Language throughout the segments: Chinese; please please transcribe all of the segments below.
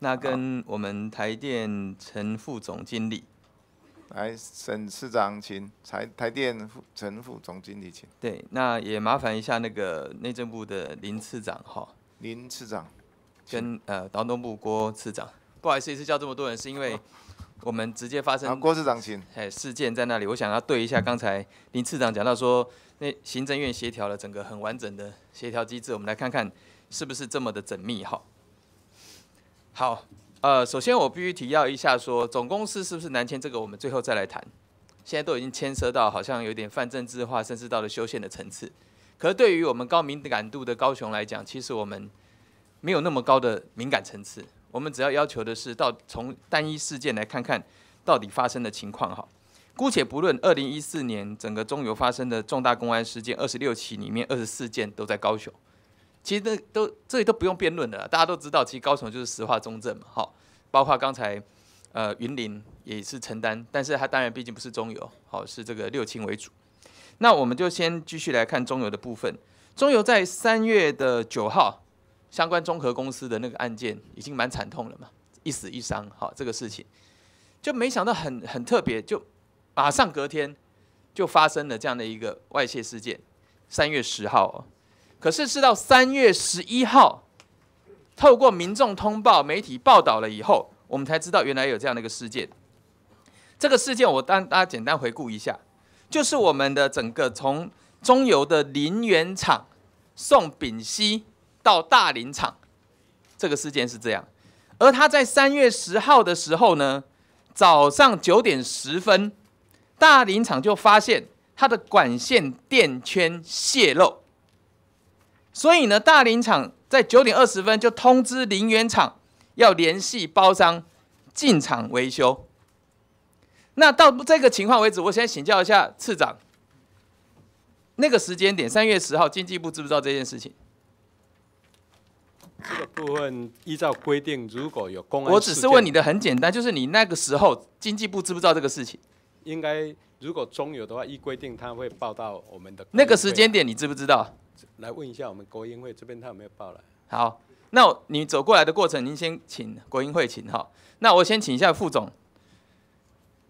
那跟我们台电陈副总经理来，沈市长请台台电陈副总经理请。对，那也麻烦一下那个内政部的林次长哈。林次长，跟呃劳动部郭次长。不好意思，叫这么多人是因为我们直接发生郭次长请。哎，事件在那里，我想要对一下刚才林次长讲到说，那行政院协调了整个很完整的协调机制，我们来看看是不是这么的缜密哈。好，呃，首先我必须提要一下，说总公司是不是南迁这个，我们最后再来谈。现在都已经牵涉到好像有点泛政治化，甚至到了修宪的层次。可是对于我们高敏感度的高雄来讲，其实我们没有那么高的敏感层次。我们只要要求的是，到从单一事件来看看到底发生的情况。哈，姑且不论二零一四年整个中油发生的重大公安事件二十六起里面，二十四件都在高雄。其实那都这里都不用辩论的，大家都知道，其实高雄就是石化中正嘛，好，包括刚才呃云林也是承担，但是他当然毕竟不是中油，好是这个六轻为主。那我们就先继续来看中油的部分。中油在三月的九号，相关中核公司的那个案件已经蛮惨痛了嘛，一死一伤，好这个事情，就没想到很很特别，就马上隔天就发生了这样的一个外泄事件，三月十号。可是，是到三月十一号，透过民众通报、媒体报道了以后，我们才知道原来有这样的一个事件。这个事件我当大家简单回顾一下，就是我们的整个从中油的林园厂送丙烯到大林厂，这个事件是这样。而他在三月十号的时候呢，早上九点十分，大林厂就发现它的管线电圈泄漏。所以呢，大林厂在九点二十分就通知林园厂要联系包商进场维修。那到这个情况为止，我先请教一下次长，那个时间点三月十号，经济部知不知道这件事情？这个部分依照规定，如果有公安，我只是问你的很简单，就是你那个时候经济部知不知道这个事情？应该如果中有的话，依规定他会报到我们的。那个时间点你知不知道？来问一下我们国营会这边他有没有报了？好，那你走过来的过程，您先请国营会请哈。那我先请一下副总，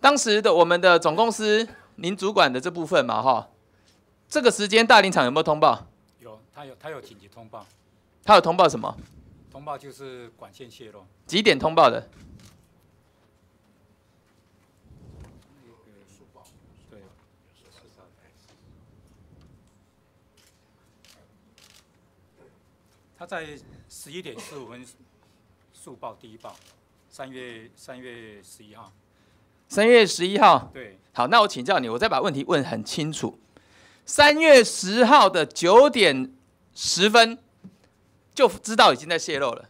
当时的我们的总公司您主管的这部分嘛哈。这个时间大林场有没有通报？有，他有他有紧急通报，他有通报什么？通报就是管线泄漏。几点通报的？他在十一点十五分速报第一报，三月三月十一号，三月十一号，对，好，那我请教你，我再把问题问很清楚，三月十号的九点十分就知道已经在泄露了，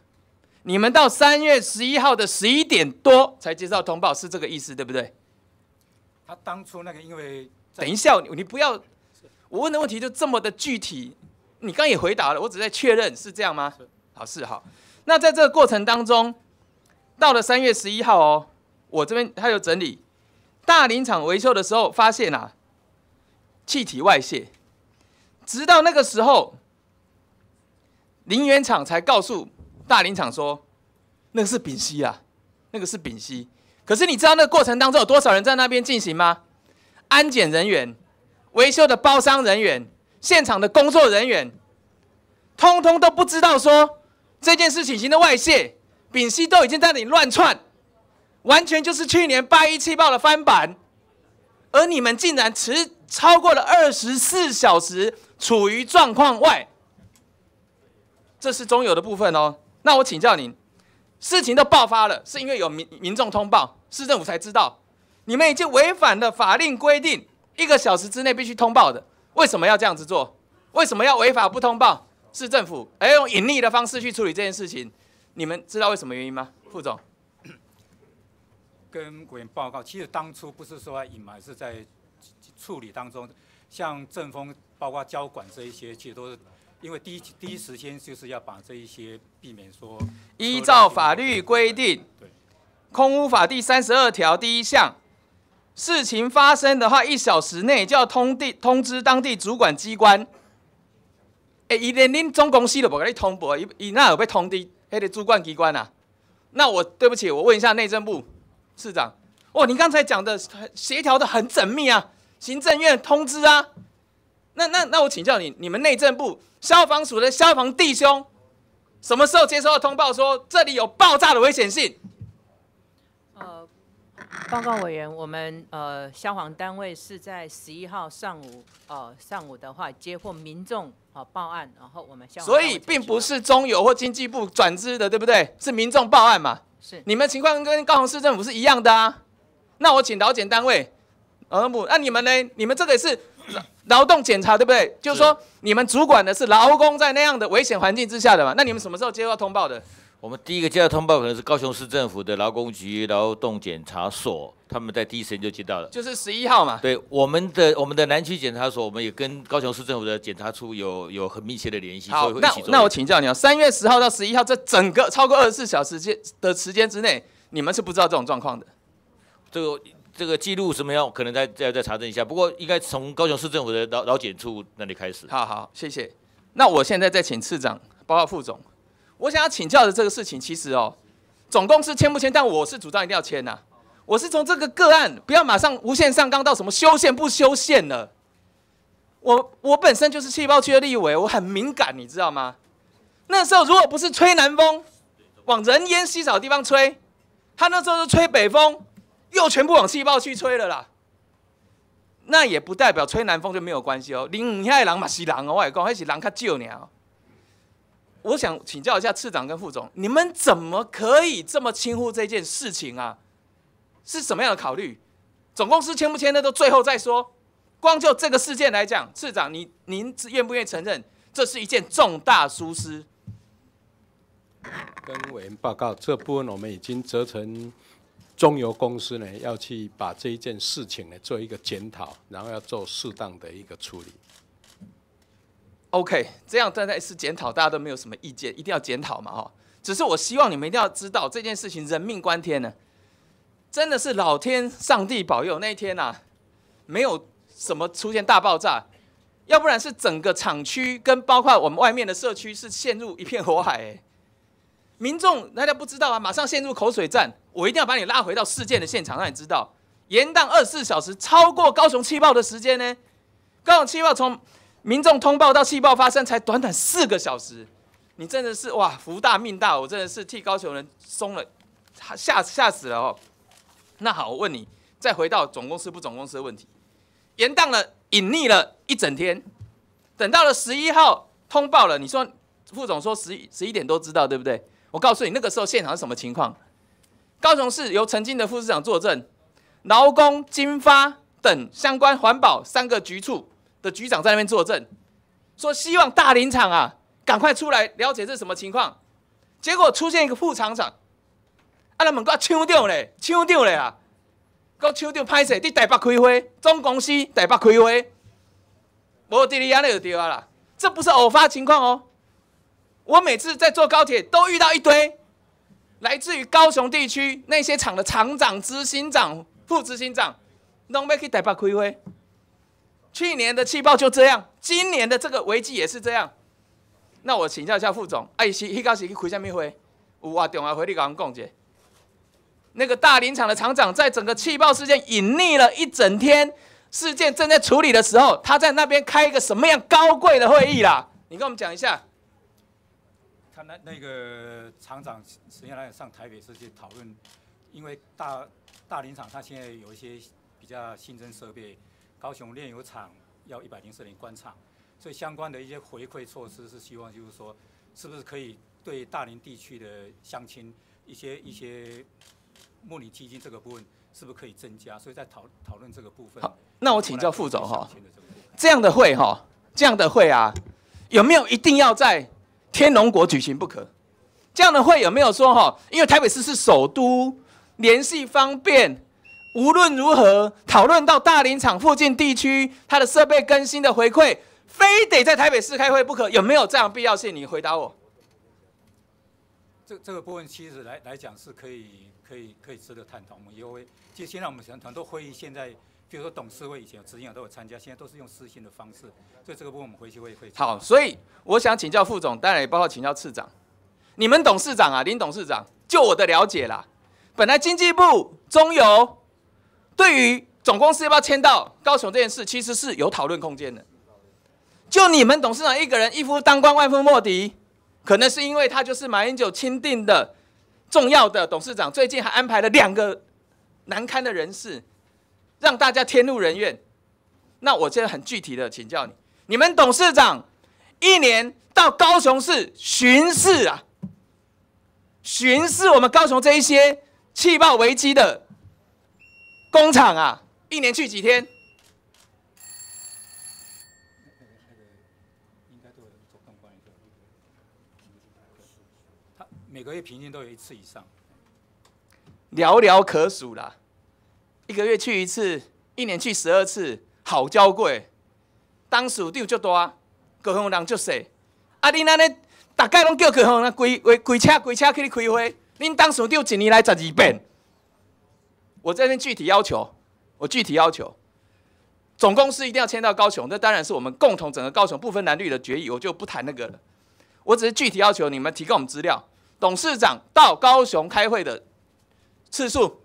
你们到三月十一号的十一点多才接到通报，是这个意思对不对？他当初那个因为，等一下你你不要，我问的问题就这么的具体。你刚也回答了，我只是在确认是这样吗？是，好那在这个过程当中，到了三月十一号哦，我这边他有整理大林场维修的时候发现啊，气体外泄。直到那个时候，林园厂才告诉大林厂说，那个是丙烯啊，那个是丙烯。可是你知道那个过程当中有多少人在那边进行吗？安检人员、维修的包商人员。现场的工作人员通通都不知道说这件事情已经的外泄，丙烯都已经在那里乱窜，完全就是去年八一气爆的翻版。而你们竟然迟超过了二十四小时处于状况外，这是中有的部分哦。那我请教您，事情都爆发了，是因为有民民众通报，市政府才知道，你们已经违反了法令规定，一个小时之内必须通报的。为什么要这样子做？为什么要违法不通报？市政府还要用隐匿的方式去处理这件事情？你们知道为什么原因吗？副总，跟委员报告，其实当初不是说隐瞒，是在处理当中，像政风、包括交管这一些，其实都是因为第一第一时间就是要把这一些避免说依照法律规定，对《空屋法》第三十二条第一项。事情发生的话，一小时内就要通地通知当地主管机关。哎，伊年内总公司都不给你通报，伊那有被通知这里主管机关啊？那我对不起，我问一下内政部市长，哦，你刚才讲的协调的很缜密啊，行政院通知啊。那那那我请教你，你们内政部消防署的消防弟兄，什么时候接收通报说这里有爆炸的危险性？报告委员，我们呃消防单位是在十一号上午，呃上午的话接获民众呃报案，然后我们消所以并不是中油或经济部转资的，对不对？是民众报案嘛？是。你们情况跟高雄市政府是一样的啊。那我请劳检单位，呃部，那你们呢？你们这个也是劳动检查，对不对？就是说你们主管的是劳工在那样的危险环境之下的嘛？那你们什么时候接到通报的？我们第一个接到通报可能是高雄市政府的劳工局劳动检查所，他们在第一时间就接到了，就是十一号嘛。对，我们的我们的南区检查所，我们也跟高雄市政府的检查处有有很密切的联系。好，那那我请教你啊，三月十号到十一号这整个超过二十四小时间的时间之内，你们是不知道这种状况的？这个这个记录什么样？可能再再再查证一下。不过应该从高雄市政府的劳劳检处那里开始。好好，谢谢。那我现在再请次长，包括副总。我想要请教的这个事情，其实哦，总共是签不签？但我是主张一定要签呐。我是从这个个案，不要马上无限上纲到什么修宪不修宪了。我我本身就是气泡区的立委，我很敏感，你知道吗？那时候如果不是吹南风，往人烟稀少的地方吹，他那时候是吹北风，又全部往气泡区吹了啦。那也不代表吹南风就没有关系哦。邻乡的人嘛是狼哦，我来讲，那是人较少啊。我想请教一下次长跟副总，你们怎么可以这么轻忽这件事情啊？是什么样的考虑？总公司签不签呢？都最后再说。光就这个事件来讲，次长，你您愿不愿意承认这是一件重大疏失？跟委员报告这部分，我们已经责成中油公司呢，要去把这一件事情呢做一个检讨，然后要做适当的一个处理。OK，这样大家一次检讨，大家都没有什么意见，一定要检讨嘛，哈。只是我希望你们一定要知道这件事情人命关天呢，真的是老天上帝保佑那一天呐，没有什么出现大爆炸，要不然是整个厂区跟包括我们外面的社区是陷入一片火海，民众大家不知道啊，马上陷入口水战，我一定要把你拉回到事件的现场，让你知道，延宕二十四小时超过高雄气爆的时间呢，高雄气爆从。民众通报到气爆发生才短短四个小时，你真的是哇福大命大，我真的是替高雄人松了，吓吓死了哦。那好，我问你，再回到总公司不总公司的问题，延宕了隐匿了一整天，等到了十一号通报了，你说副总说十一十一点都知道对不对？我告诉你，那个时候现场是什么情况？高雄市由曾经的副市长作证，劳工、经发等相关环保三个局处。的局长在那边作证，说希望大林厂啊，赶快出来了解是什么情况。结果出现一个副厂长，啊，那问到抢掉咧，抢掉咧啊，国抢掉派谁？在台北开会，总公司台北开会，无第二样了就第啊啦。这不是偶发情况哦。我每次在坐高铁都遇到一堆，来自于高雄地区那些厂的厂长、执行长、副执行长，拢要去台北开会。去年的气爆就这样，今年的这个危机也是这样。那我请教一下副总，哎，去，去搞去开什么会，有啊，等下回你讲讲看。那个大林场的厂长，在整个气爆事件隐匿了一整天，事件正在处理的时候，他在那边开一个什么样高贵的会议啦？你跟我们讲一下。他那那个厂长，实际上上台北市去讨论，因为大大林场他现在有一些比较新增设备。高雄炼油厂要一百零四年关厂，所以相关的一些回馈措施是希望，就是说，是不是可以对大林地区的乡亲一些一些模拟基金这个部分，是不是可以增加？所以在讨讨论这个部分。好，那我请教副总哈，这样的会哈，这样的会啊，有没有一定要在天龙国举行不可？这样的会有没有说哈？因为台北市是首都，联系方便。无论如何，讨论到大林场附近地区，它的设备更新的回馈，非得在台北市开会不可，有没有这样必要性？你回答我。这这个部分其实来来讲是可以、可以、可以值得探讨。我们因为就现在我们很多会议，现在比如说董事会以前有执行长都有参加，现在都是用私信的方式，所以这个部分我们回去会会。好，所以我想请教副总，当然也包括请教次长，你们董事长啊，林董事长，就我的了解啦，本来经济部中油。对于总公司要不要迁到高雄这件事，其实是有讨论空间的。就你们董事长一个人一夫当关万夫莫敌，可能是因为他就是马英九钦定的重要的董事长，最近还安排了两个难堪的人事，让大家天怒人怨。那我现在很具体的请教你，你们董事长一年到高雄市巡视啊，巡视我们高雄这一些气爆危机的。工厂啊，一年去几天？他每个月平均都有一次以上，寥寥可数啦。一个月去一次，一年去十二次，好娇贵。当属地有足大，高雄人足少。啊，恁安尼大概拢叫去吼，规规车规车去开会。恁当属地一年来十二遍。我这边具体要求，我具体要求，总公司一定要迁到高雄。那当然是我们共同整个高雄不分男女的决议，我就不谈那个了。我只是具体要求你们提供我们资料，董事长到高雄开会的次数，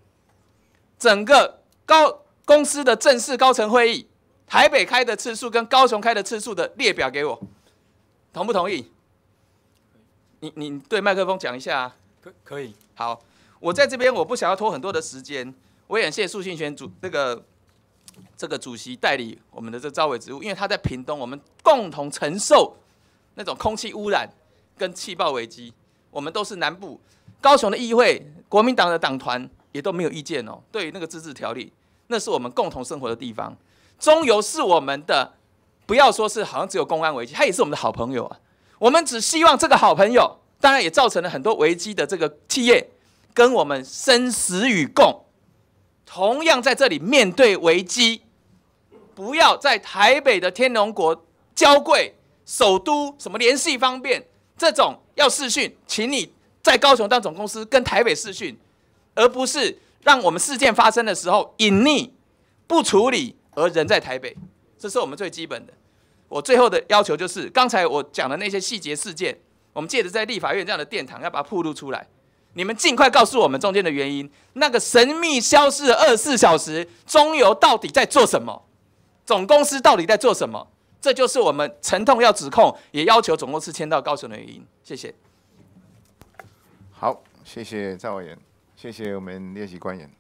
整个高公司的正式高层会议，台北开的次数跟高雄开的次数的列表给我。同不同意？你你对麦克风讲一下。可可以。好，我在这边我不想要拖很多的时间。我也谢谢苏信全主这个这个主席代理我们的这召委职务，因为他在屏东，我们共同承受那种空气污染跟气爆危机。我们都是南部高雄的议会，国民党的党团也都没有意见哦。对那个自治条例，那是我们共同生活的地方。中游是我们的，不要说是好像只有公安危机，他也是我们的好朋友啊。我们只希望这个好朋友，当然也造成了很多危机的这个企业，跟我们生死与共。同样在这里面对危机，不要在台北的天龙国娇贵，首都什么联系方便，这种要视讯，请你在高雄当总公司跟台北视讯，而不是让我们事件发生的时候隐匿不处理，而人在台北，这是我们最基本的。我最后的要求就是，刚才我讲的那些细节事件，我们借着在立法院这样的殿堂，要把它铺露出来。你们尽快告诉我们中间的原因，那个神秘消失二四小时，中油到底在做什么？总公司到底在做什么？这就是我们沉痛要指控，也要求总公司签到，告诉原因。谢谢。好，谢谢赵委员，谢谢我们列席官员。